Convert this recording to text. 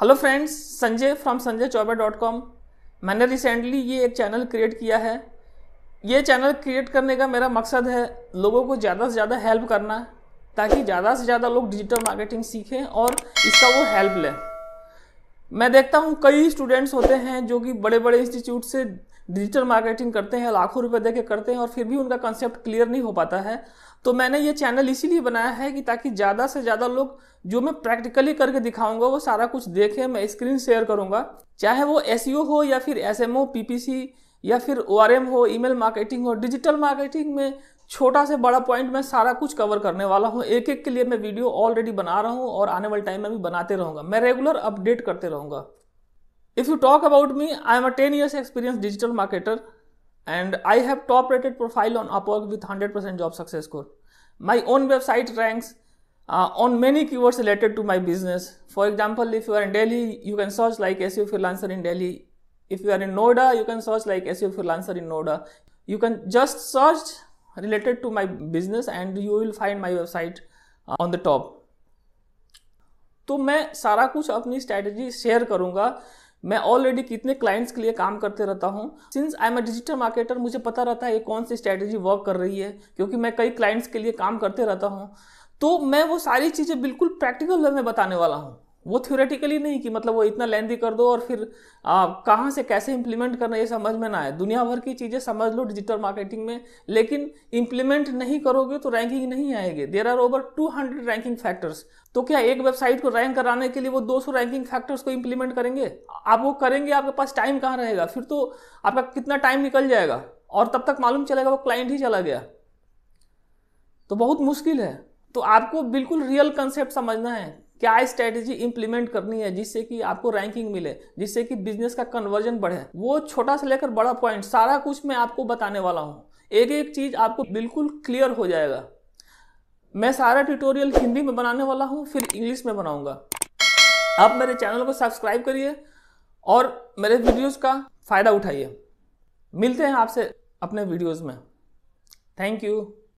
Hello friends Sanjay from Sanjay Choubey dot com मैंने recently ये एक चैनल क्रिएट किया है ये चैनल क्रिएट करने का मेरा मकसद है लोगों को ज़्यादा से ज़्यादा हेल्प करना ताकि ज़्यादा से ज़्यादा लोग डिजिटल मार्केटिंग सीखें और इसका वो हेल्प लें मैं देखता हूँ कई स्टूडेंट्स होते हैं जो कि बड़े बड़े इंस्टीट्यूट से डिजिटल मार्केटिंग करते हैं लाखों रुपए दे के करते हैं और फिर भी उनका कंसेप्ट क्लियर नहीं हो पाता है तो मैंने ये चैनल इसीलिए बनाया है कि ताकि ज़्यादा से ज़्यादा लोग जो मैं प्रैक्टिकली करके दिखाऊंगा वो सारा कुछ देखें मैं स्क्रीन शेयर करूंगा चाहे वो एस e हो या फिर एस एम या फिर ओ हो ईमेल मार्केटिंग हो डिजिटल मार्केटिंग में छोटा से बड़ा पॉइंट मैं सारा कुछ कवर करने वाला हूँ एक एक के लिए मैं वीडियो ऑलरेडी बना रहा हूँ और आने वाले टाइम में भी बनाते रहूँगा मैं रेगुलर अपडेट करते रहूँगा If you talk about me, I am a 10 years experienced digital marketer and I have top rated profile on Upwork with 100% job success score. My own website ranks uh, on many keywords related to my business. For example, if you are in Delhi, you can search like SEO freelancer in Delhi. If you are in Noida, you can search like SEO freelancer in Noida. You can just search related to my business and you will find my website uh, on the top. तो मैं सारा कुछ अपनी strategy share करूंगा मैं already कितने clients के लिए काम करते रहता हूँ since I am a digital marketer मुझे पता रहता है ये कौन सी स्ट्रैटेजी वर्क कर रही है क्योंकि मैं कई क्लाइंट्स के लिए काम करते रहता हूँ तो मैं वो सारी चीज़ें बिल्कुल प्रैक्टिकल वे में बताने वाला हूँ वो थ्योरेटिकली नहीं कि मतलब वो इतना लेंदी कर दो और फिर कहाँ से कैसे इम्प्लीमेंट करना ये समझ में ना आए दुनिया भर की चीज़ें समझ लो डिजिटल मार्केटिंग में लेकिन इम्प्लीमेंट नहीं करोगे तो रैंकिंग नहीं आएगी there are over 200 ranking factors तो क्या एक वेबसाइट को रैंक कराने के लिए वो सौ रैंकिंग फैक्टर्स को इम्प्लीमेंट करेंगे आप वो करेंगे आपके पास टाइम कहाँ रहेगा फिर तो आपका कितना टाइम निकल जाएगा और तब तक मालूम चलेगा वो क्लाइंट ही चला गया तो बहुत मुश्किल है तो आपको बिल्कुल रियल कंसेप्ट समझना है क्या स्ट्रेटेजी इंप्लीमेंट करनी है जिससे कि आपको रैंकिंग मिले जिससे कि बिजनेस का कन्वर्जन बढ़े वो छोटा से लेकर बड़ा पॉइंट सारा कुछ मैं आपको बताने वाला हूँ एक एक चीज़ आपको बिल्कुल क्लियर हो जाएगा मैं सारा ट्यूटोरियल हिंदी में बनाने वाला हूँ फिर इंग्लिश में बनाऊँगा आप मेरे चैनल को सब्सक्राइब करिए और मेरे वीडियोज़ का फ़ायदा उठाइए मिलते हैं आपसे अपने वीडियोज़ में थैंक यू